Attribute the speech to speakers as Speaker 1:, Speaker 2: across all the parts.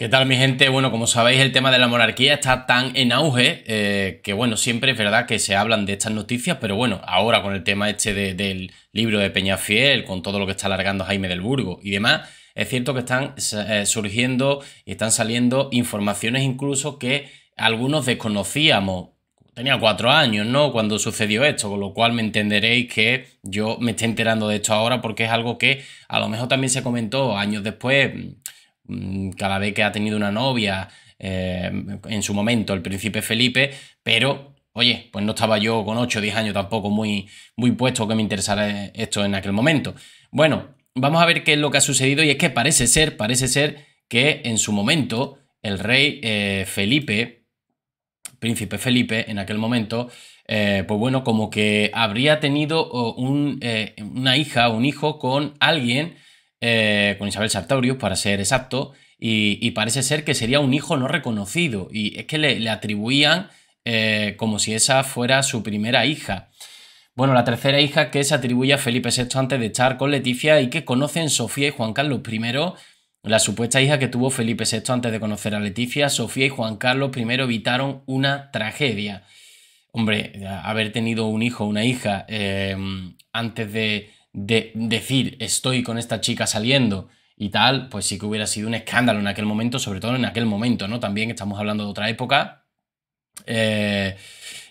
Speaker 1: ¿Qué tal mi gente? Bueno, como sabéis el tema de la monarquía está tan en auge eh, que bueno, siempre es verdad que se hablan de estas noticias, pero bueno, ahora con el tema este del libro de Peñafiel, con todo lo que está alargando Jaime del Burgo y demás, es cierto que están eh, surgiendo y están saliendo informaciones incluso que algunos desconocíamos. Tenía cuatro años, ¿no? Cuando sucedió esto, con lo cual me entenderéis que yo me estoy enterando de esto ahora porque es algo que a lo mejor también se comentó años después Mm, cada vez que ha tenido una novia, eh, en su momento el príncipe Felipe, pero oye, pues no estaba yo con 8 o 10 años tampoco muy, muy puesto que me interesara esto en aquel momento. Bueno, vamos a ver qué es lo que ha sucedido y es que parece ser, parece ser que en su momento el rey eh, Felipe, príncipe Felipe en aquel momento, eh, pues bueno, como que habría tenido oh, una hija, un hijo con alguien eh, con Isabel Sartorius, para ser exacto, y, parece ser que sería un hijo no reconocido, y es que le, atribuían eh, como si esa fuera su primera hija. Bueno, la tercera hija que se atribuye a Felipe VI antes de estar con Leticia y que conocen Sofía y Juan Carlos I, la supuesta hija que tuvo Felipe VI antes de conocer a Leticia, Sofía y Juan Carlos I evitaron una tragedia. Hombre, haber tenido un hijo o una hija eh, antes de, de decir estoy con esta chica saliendo y tal, pues sí que hubiera sido un escándalo en aquel momento, sobre todo en aquel momento, ¿no? También estamos hablando de otra época. Eh,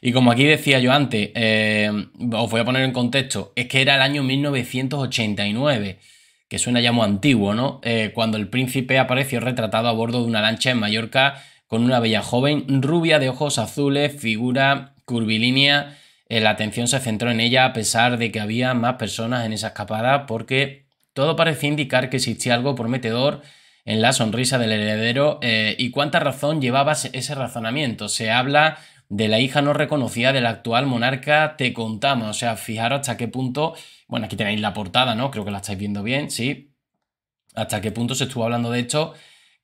Speaker 1: y como aquí decía yo antes, eh, os voy a poner en contexto, es que era el año 1989, que suena ya muy antiguo, ¿no? Eh, cuando el príncipe apareció retratado a bordo de una lancha en Mallorca con una bella joven rubia de ojos azules, figura curvilínea eh, la atención se centró en ella a pesar de que había más personas en esa escapada porque todo parecía indicar que existía algo prometedor en la sonrisa del heredero eh, y cuánta razón llevaba ese razonamiento. Se habla de la hija no reconocida del actual monarca Te contamos. O sea, fijaros hasta qué punto. Bueno, aquí tenéis la portada, ¿no? Creo que la estáis viendo bien, sí. Hasta qué punto se estuvo hablando de esto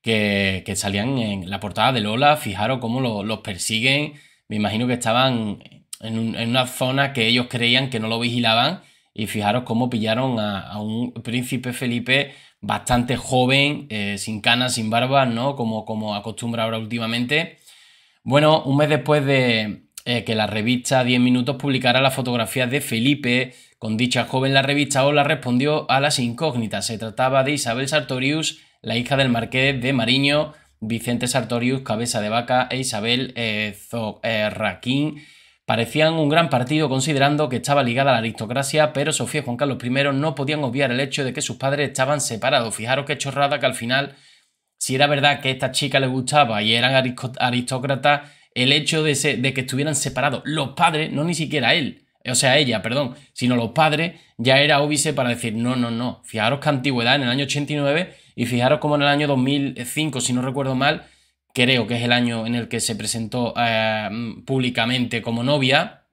Speaker 1: que, salían en la portada de Lola. Fijaros cómo los persiguen. Me imagino que estaban en, una zona que ellos creían que no lo vigilaban. Y fijaros cómo pillaron a, un príncipe Felipe bastante joven, eh, sin canas, sin barbas, ¿no? Como, como acostumbra ahora últimamente. Bueno, un mes después de eh, que la revista 10 Minutos publicara las fotografías de Felipe con dicha joven, la revista Ola respondió a las incógnitas. Se trataba de Isabel Sartorius, la hija del marqués de Mariño, Vicente Sartorius, cabeza de vaca, e Isabel eh, Raquín, Parecían un gran partido considerando que estaba ligada a la aristocracia, pero Sofía y Juan Carlos I no podían obviar el hecho de que sus padres estaban separados. Fijaros qué chorrada que al final, si era verdad que a esta chica le gustaba y eran aristócratas, el hecho de, que estuvieran separados los padres, no ni siquiera él, o sea, ella, perdón, sino los padres, ya era óbice para decir, no, no, no, fijaros qué antigüedad en el año 89 y fijaros como en el año 2005, si no recuerdo mal, creo que es el año en el que se presentó eh, públicamente como novia,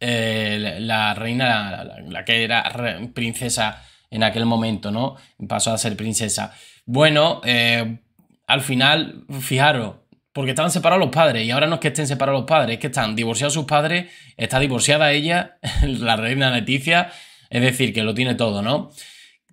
Speaker 1: eh, la reina, la, que era princesa en aquel momento, ¿no? Pasó a ser princesa. Bueno, eh, al final, fijaros, porque estaban separados los padres y ahora no es que estén separados los padres, es que están divorciados sus padres, está divorciada ella, la reina Leticia, es decir, que lo tiene todo, ¿no?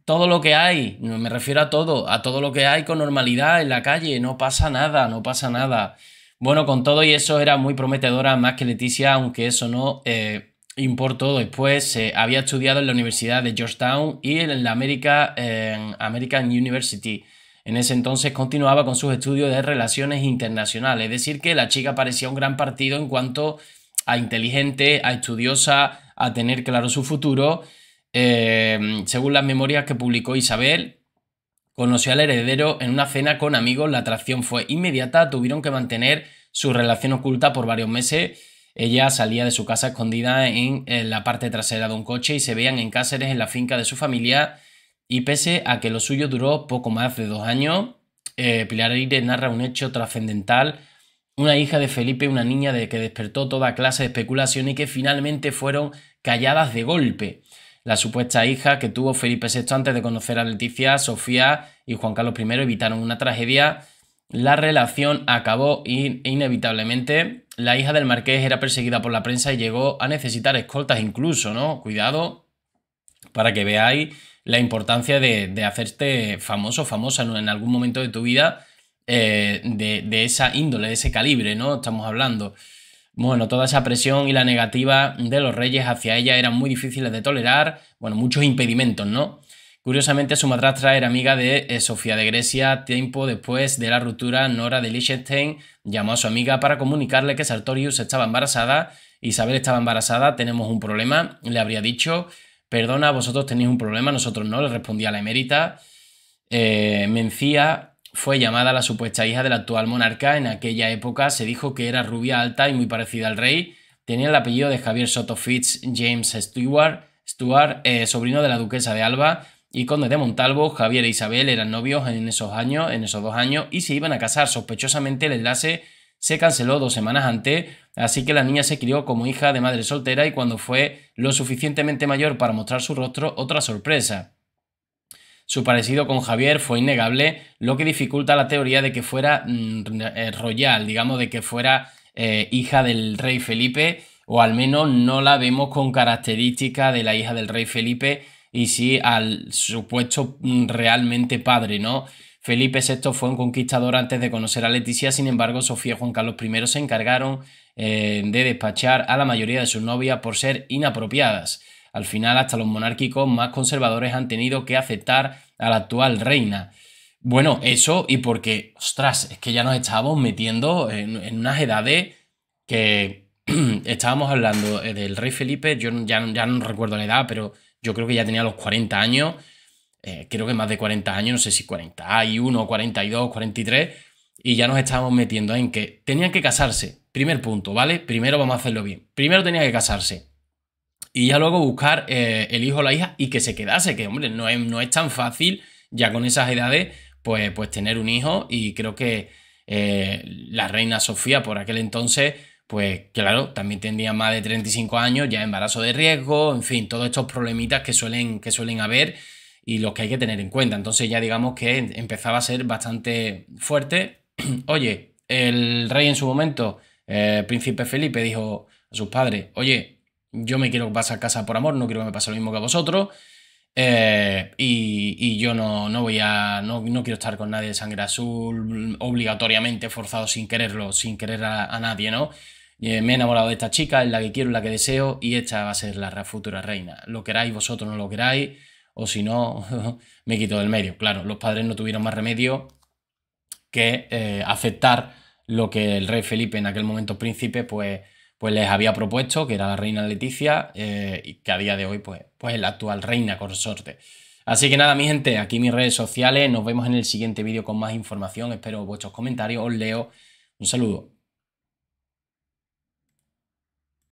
Speaker 1: todo lo que hay, me refiero a todo, a todo lo que hay con normalidad en la calle, no pasa nada, no pasa nada. Bueno, con todo y eso era muy prometedora más que Leticia, aunque eso no eh, importó. Después eh, había estudiado en la Universidad de Georgetown y en la American University. En ese entonces continuaba con sus estudios de relaciones internacionales, es decir, que la chica parecía un gran partido en cuanto a inteligente, a estudiosa, a tener claro su futuro Em, según las memorias que publicó Isabel, conoció al heredero en una cena con amigos, la atracción fue inmediata, tuvieron que mantener su relación oculta por varios meses. Ella salía de su casa escondida en, la parte trasera de un coche y se veían en Cáceres, en la finca de su familia. Y pese a que lo suyo duró poco más de dos años, eh, Pilar Aire narra un hecho trascendental. Una hija de Felipe, una niña de que despertó toda clase de especulación y que finalmente fueron calladas de golpe. La supuesta hija que tuvo Felipe VI antes de conocer a Leticia, Sofía y Juan Carlos I evitaron una tragedia. La relación acabó e inevitablemente. La hija del marqués era perseguida por la prensa y llegó a necesitar escoltas incluso, ¿no? Cuidado para que veáis la importancia de, hacerte famoso, famosa en algún momento de tu vida eh, de, de esa índole, de ese calibre, ¿no? Estamos hablando. Bueno, toda esa presión y la negativa de los reyes hacia ella eran muy difíciles de tolerar, bueno, muchos impedimentos, ¿no? Curiosamente, su madrastra era amiga de eh, Sofía de Grecia. Tiempo después de la ruptura, Nora de Liechtenstein llamó a su amiga para comunicarle que Sartorius estaba embarazada. Isabel estaba embarazada, tenemos un problema. Le habría dicho, perdona, vosotros tenéis un problema, nosotros no, le respondía la emérita. Eh, Mencía fue llamada la supuesta hija del actual monarca. En aquella época se dijo que era rubia alta y muy parecida al rey. Tenía el apellido de Javier Soto Fitz James Stewart, Stuart, eh, sobrino de la duquesa de Alba y conde de Montalvo. Javier e Isabel eran novios en esos años, en esos dos años, y se iban a casar. Sospechosamente el enlace se canceló dos semanas antes, así que la niña se crió como hija de madre soltera y cuando fue lo suficientemente mayor para mostrar su rostro, otra sorpresa. Su parecido con Javier fue innegable, lo que dificulta la teoría de que fuera mm, eh, royal, digamos, de que fuera eh, hija del rey Felipe, o al menos no la vemos con característica de la hija del rey Felipe y sí al supuesto mm, realmente padre, ¿no? Felipe VI fue un conquistador antes de conocer a Leticia, sin embargo, Sofía y Juan Carlos I se encargaron eh, de despachar a la mayoría de sus novias por ser inapropiadas. Al final, hasta los monárquicos más conservadores han tenido que aceptar a la actual reina. Bueno, eso y porque, ostras, es que ya nos estábamos metiendo en, unas edades que estábamos hablando eh, del rey Felipe, yo ya, no recuerdo la edad, pero yo creo que ya tenía los 40 años, eh, creo que más de 40 años, no sé si 41, 42, 43, y ya nos estábamos metiendo en que tenían que casarse. Primer punto, ¿vale? Primero vamos a hacerlo bien. Primero tenía que casarse y ya luego buscar eh, el hijo o la hija y que se quedase, que hombre, no es, no es tan fácil ya con esas edades, pues, pues tener un hijo y creo que eh, la reina Sofía por aquel entonces, pues claro, también tendría más de 35 años, ya embarazo de riesgo, en fin, todos estos problemitas que suelen, que suelen haber y los que hay que tener en cuenta. Entonces ya digamos que em, empezaba a ser bastante fuerte. Oye, el rey en su momento, eh, príncipe Felipe, dijo a sus padres, oye, yo me quiero pasar casa por amor, no quiero que me pase lo mismo que a vosotros. Eh, y, yo no, no voy a. No, quiero estar con nadie de sangre azul, obligatoriamente, forzado sin quererlo, sin querer a, a nadie, ¿no? Eh, me he enamorado de esta chica, es la que quiero, es la que deseo, y esta va a ser la futura reina. Lo queráis vosotros, no lo queráis, o si no, me quito del medio. Claro, los padres no tuvieron más remedio que eh, aceptar lo que el rey Felipe, en aquel momento príncipe, pues pues les había propuesto, que era la reina Leticia, eh, y que a día de hoy pues, pues es la actual reina consorte. Así que nada, mi gente, aquí mis redes sociales, nos vemos en el siguiente vídeo con más información, espero vuestros comentarios, os leo, un saludo.